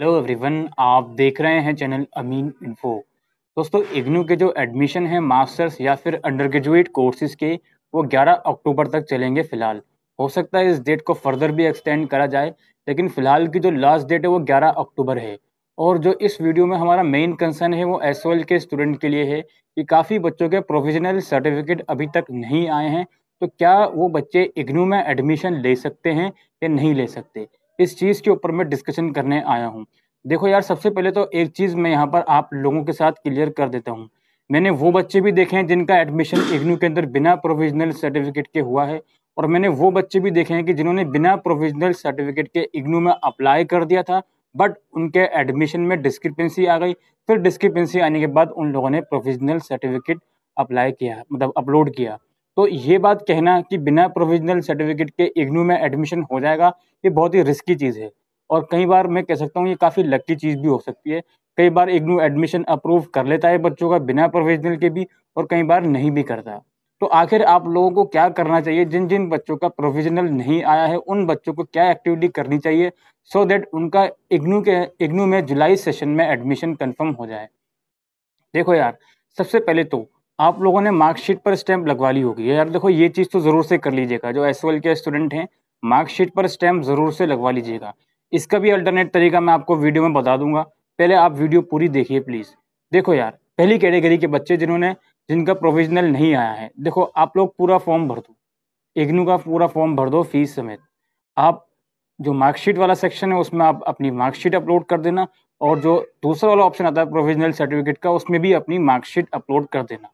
hello everyone आप देख रहे हैं चैनल अमीन इन्फो दोस्तों इग्नू के जो एडमिशन है मास्टर्स या फिर अंडर ग्रेजुएट कोर्सेज के वो 11 अक्टूबर तक चलेंगे फिलहाल हो सकता है इस डेट को फर्दर भी एक्सटेंड करा जाए लेकिन फिलहाल की जो लास्ट डेट है वो 11 अक्टूबर है और जो इस वीडियो में हमारा मेन कंसर्न है वो एस के स्टूडेंट के लिए है कि काफ़ी बच्चों के प्रोफेशनल सर्टिफिकेट अभी तक नहीं आए हैं तो क्या वो बच्चे इग्नू में एडमिशन ले सकते हैं या नहीं ले सकते इस चीज़ के ऊपर मैं डिस्कशन करने आया हूँ देखो यार सबसे पहले तो एक चीज़ मैं यहाँ पर आप लोगों के साथ क्लियर कर देता हूँ मैंने वो बच्चे भी देखे हैं जिनका एडमिशन इग्नू के अंदर बिना प्रोविजनल सर्टिफिकेट के हुआ है और मैंने वो बच्चे भी देखे हैं कि जिन्होंने बिना प्रोविजनल सर्टिफिकेट के इग्नू में अप्लाई कर दिया था बट उनके एडमिशन में डिस्क्रिपेंसी आ गई फिर डिस्क्रिपेंसी आने के बाद उन लोगों ने प्रोविजनल सर्टिफिकेट अप्लाई किया मतलब अपलोड किया तो ये बात कहना कि बिना प्रोविजनल सर्टिफिकेट के इग्नू में एडमिशन हो जाएगा ये बहुत ही रिस्की चीज़ है और कई बार मैं कह सकता हूँ ये काफ़ी लकी चीज़ भी हो सकती है कई बार इग्नू एडमिशन अप्रूव कर लेता है बच्चों का बिना प्रोविजनल के भी और कई बार नहीं भी करता तो आखिर आप लोगों को क्या करना चाहिए जिन जिन बच्चों का प्रोविजनल नहीं आया है उन बच्चों को क्या एक्टिविटी करनी चाहिए सो so देट उनका इग्नू के इग्नू में जुलाई सेशन में एडमिशन कन्फर्म हो जाए देखो यार सबसे पहले तो आप लोगों ने मार्कशीट पर स्टैंप लगवा ली होगी यार देखो ये चीज़ तो ज़रूर से कर लीजिएगा जो एस के स्टूडेंट हैं मार्कशीट पर स्टैंप ज़रूर से लगवा लीजिएगा इसका भी अल्टरनेट तरीका मैं आपको वीडियो में बता दूंगा पहले आप वीडियो पूरी देखिए प्लीज़ देखो यार पहली कैटेगरी के बच्चे जिन्होंने जिनका प्रोविजनल नहीं आया है देखो आप लोग पूरा फॉर्म भर दो इग्नू का पूरा फॉर्म भर दो फीस समेत आप जो मार्कशीट वाला सेक्शन है उसमें आप अपनी मार्कशीट अपलोड कर देना और जो दूसरा वाला ऑप्शन आता है प्रोविजनल सर्टिफिकेट का उसमें भी अपनी मार्कशीट अपलोड कर देना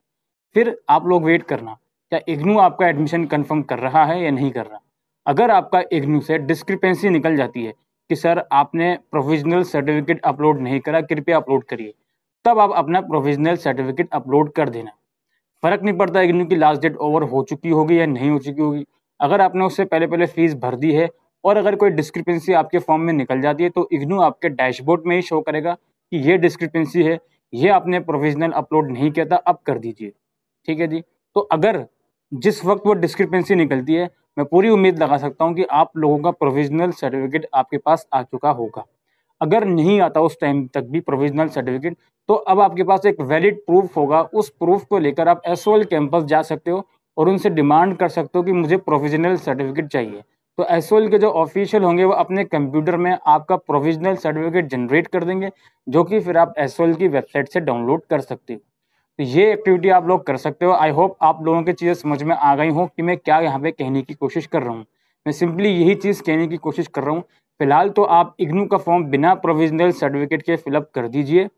फिर आप लोग वेट करना क्या इग्नू आपका एडमिशन कंफर्म कर रहा है या नहीं कर रहा अगर आपका इग्नू से डिस्क्रिपेंसी निकल जाती है कि सर आपने प्रोविजनल सर्टिफिकेट अपलोड नहीं करा कृपया अपलोड करिए तब आप अपना प्रोविजनल सर्टिफिकेट अपलोड कर देना फ़र्क नहीं पड़ता इग्नू की लास्ट डेट ओवर हो चुकी होगी या नहीं हो चुकी होगी अगर आपने उससे पहले पहले फीस भर दी है और अगर कोई डिस्क्रिपेंसी आपके फॉर्म में निकल जाती है तो इग्नू आपके डैशबोर्ड में ही शो करेगा कि ये डिस्क्रिपेंसी है ये आपने प्रोविजनल अपलोड नहीं किया था अब कर दीजिए ठीक है जी तो अगर जिस वक्त वो डिस्क्रिपेंसी निकलती है मैं पूरी उम्मीद लगा सकता हूँ कि आप लोगों का प्रोविजनल सर्टिफिकेट आपके पास आ चुका होगा अगर नहीं आता उस टाइम तक भी प्रोविजनल सर्टिफिकेट तो अब आपके पास एक वैलिड प्रूफ होगा उस प्रूफ को लेकर आप एस कैंपस जा सकते हो और उनसे डिमांड कर सकते हो कि मुझे प्रोविजनल सर्टिफिकेट चाहिए तो एस के जो ऑफिशियल होंगे वो अपने कंप्यूटर में आपका प्रोविजनल सर्टिफिकेट जनरेट कर देंगे जो कि फिर आप एस की वेबसाइट से डाउनलोड कर सकते हो तो ये एक्टिविटी आप लोग कर सकते हो आई होप आप लोगों की चीज़ें समझ में आ गई हों कि मैं क्या यहाँ पे कहने की कोशिश कर रहा हूँ मैं सिंपली यही चीज़ कहने की कोशिश कर रहा हूँ फिलहाल तो आप इग्नू का फॉर्म बिना प्रोविजनल सर्टिफिकेट के फिलअप कर दीजिए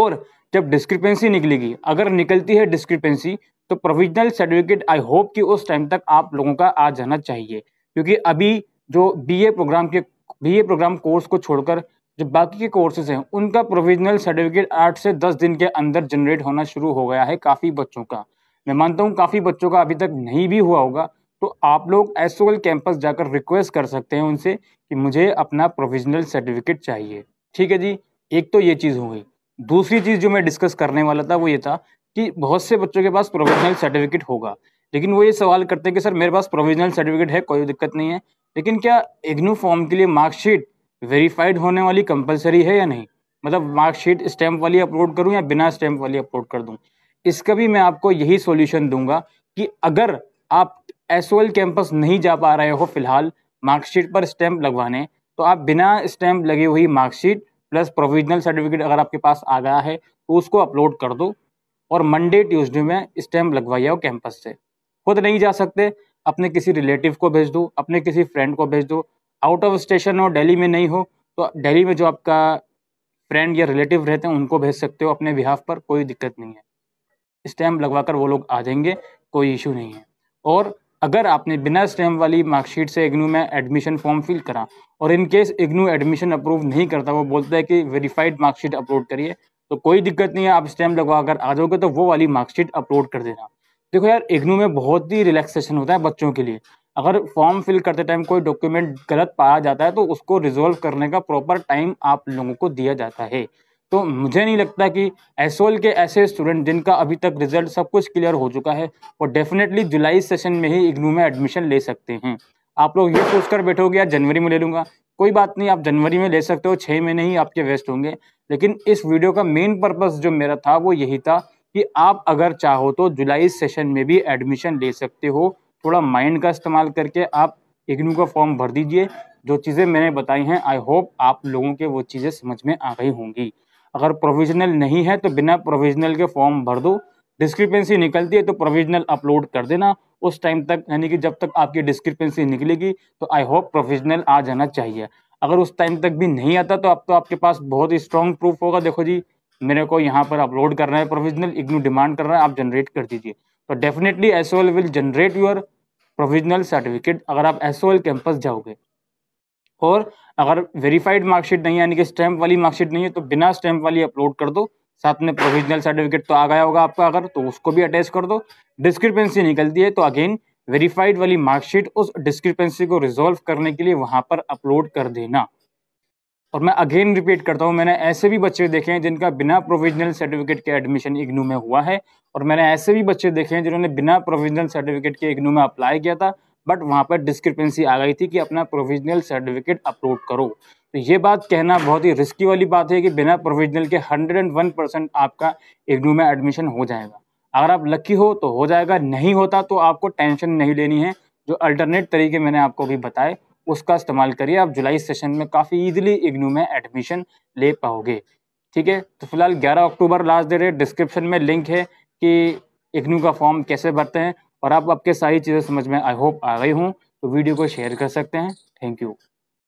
और जब डिस्क्रिपेंसी निकलेगी अगर निकलती है डिस्क्रिपेंसी तो प्रोविजनल सर्टिफिकेट आई होप कि उस टाइम तक आप लोगों का आ जाना चाहिए क्योंकि अभी जो बी प्रोग्राम के बी प्रोग्राम कोर्स को छोड़कर जो बाकी के कोर्सेज हैं उनका प्रोविजनल सर्टिफिकेट आठ से दस दिन के अंदर जनरेट होना शुरू हो गया है काफ़ी बच्चों का मैं मानता हूँ काफ़ी बच्चों का अभी तक नहीं भी हुआ होगा तो आप लोग एस कैंपस जाकर रिक्वेस्ट कर सकते हैं उनसे कि मुझे अपना प्रोविजनल सर्टिफिकेट चाहिए ठीक है जी एक तो ये चीज़ हो गई दूसरी चीज़ जो मैं डिस्कस करने वाला था वो ये था कि बहुत से बच्चों के पास प्रोविजनल सर्टिफिकेट होगा लेकिन वो ये सवाल करते हैं कि सर मेरे पास प्रोविजनल सर्टिफिकेट है कोई दिक्कत नहीं है लेकिन क्या इग्नू फॉर्म के लिए मार्कशीट वेरीफाइड होने वाली कंपलसरी है या नहीं मतलब मार्कशीट स्टैम्प वाली अपलोड करूँ या बिना स्टैम्प वाली अपलोड कर दूँ इसका भी मैं आपको यही सोल्यूशन दूंगा कि अगर आप एस कैंपस नहीं जा पा रहे हो फिलहाल मार्कशीट पर स्टैम्प लगवाने तो आप बिना स्टैम्प लगी हुई मार्कशीट प्लस प्रोविजनल सर्टिफिकेट अगर आपके पास आ गया है तो उसको अपलोड कर दो और मंडे ट्यूसडे में स्टैम्प लगवाइए हो कैंपस से खुद नहीं जा सकते अपने किसी रिलेटिव को भेज दो अपने किसी फ्रेंड को भेज दो आउट ऑफ स्टेशन हो दिल्ली में नहीं हो तो दिल्ली में जो आपका फ्रेंड या रिलेटिव रहते हैं उनको भेज सकते हो अपने बिहाफ पर कोई दिक्कत नहीं है स्टैम्प लगवा कर वो लोग आ जाएंगे कोई इशू नहीं है और अगर आपने बिना स्टैम्प वाली मार्कशीट से इग्नू में एडमिशन फॉर्म फिल करा और in case IGNOU admission approve नहीं करता वो बोलता है कि वेरीफाइड मार्कशीट अपलोड करिए तो कोई दिक्कत नहीं है आप स्टैम्प लगवा कर आ जाओगे तो वो वाली मार्कशीट अपलोड कर देना देखो यार इग्नू में बहुत ही रिलैक्सेशन होता है बच्चों के लिए अगर फॉर्म फिल करते टाइम कोई डॉक्यूमेंट गलत पाया जाता है तो उसको रिजोल्व करने का प्रॉपर टाइम आप लोगों को दिया जाता है तो मुझे नहीं लगता कि एसोल के ऐसे स्टूडेंट जिनका अभी तक रिजल्ट सब कुछ क्लियर हो चुका है वो डेफिनेटली जुलाई सेशन में ही इग्नू में एडमिशन ले सकते हैं आप लोग ये सोच कर बैठोगे यार जनवरी में ले लूँगा कोई बात नहीं आप जनवरी में ले सकते हो छः महीने ही आपके वेस्ट होंगे लेकिन इस वीडियो का मेन पर्पज़ जो मेरा था वो यही था कि आप अगर चाहो तो जुलाई सेशन में भी एडमिशन ले सकते हो थोड़ा माइंड का इस्तेमाल करके आप इग्नू का फॉर्म भर दीजिए जो चीज़ें मैंने बताई हैं आई होप आप लोगों के वो चीज़ें समझ में आ गई होंगी अगर प्रोविजनल नहीं है तो बिना प्रोविजनल के फॉर्म भर दो डिस्क्रिपेंसी निकलती है तो प्रोविजनल अपलोड कर देना उस टाइम तक यानी कि जब तक आपकी डिस्क्रिपेंसी निकलेगी तो आई होप प्रोविजनल आ जाना चाहिए अगर उस टाइम तक भी नहीं आता तो अब तो आपके पास बहुत ही स्ट्रॉन्ग प्रूफ होगा देखो जी मेरे को यहाँ पर अपलोड करना है प्रोविजनल इग्नू डिमांड कर रहा है आप जनरेट कर दीजिए तो डेफिनेटली एस will generate your provisional certificate अगर आप एस कैंपस जाओगे और अगर वेरीफाइड मार्कशीट नहीं यानी कि स्टैम्प वाली मार्कशीट नहीं है तो बिना स्टैम्प वाली अपलोड कर दो साथ में प्रोविजनल सर्टिफिकेट तो आ गया होगा आपका अगर तो उसको भी अटैच कर दो डिस्क्रिपेंसी निकलती है तो अगेन वेरीफाइड वाली मार्कशीट उस डिस्क्रिपेंसी को रिजोल्व करने के लिए वहां पर अपलोड कर देना और मैं अगेन रिपीट करता हूँ मैंने ऐसे भी बच्चे देखे हैं जिनका बिना प्रोविजनल सर्टिफिकेट के एडमिशन इग्नू में हुआ है और मैंने ऐसे भी बच्चे देखे हैं जिन्होंने बिना प्रोविजनल सर्टिफिकेट के इग्नू में अप्लाई किया था बट वहाँ पर डिस्क्रिपेंसी आ गई थी कि अपना प्रोविजनल सर्टिफिकेट अपलोड करो तो ये बात कहना बहुत ही रिस्की वाली बात है कि बिना प्रोविजनल के 101 परसेंट आपका इग्नू में एडमिशन हो जाएगा अगर आप लकी हो तो हो जाएगा नहीं होता तो आपको टेंशन नहीं लेनी है जो अल्टरनेट तरीके मैंने आपको भी बताए उसका इस्तेमाल करिए आप जुलाई सेशन में काफ़ी ईजिली इग्नू में एडमिशन ले पाओगे ठीक है तो फिलहाल 11 अक्टूबर लास्ट डेट है डिस्क्रिप्शन में लिंक है कि इग्नू का फॉर्म कैसे भरते हैं और आप आपके सारी चीज़ें समझ में आई होप आ गई हूँ तो वीडियो को शेयर कर सकते हैं थैंक यू